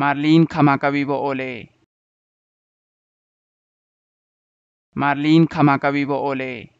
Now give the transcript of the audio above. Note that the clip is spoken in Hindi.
Marlene Kamakavivo Ole. Marlene Kamakavivo Ole.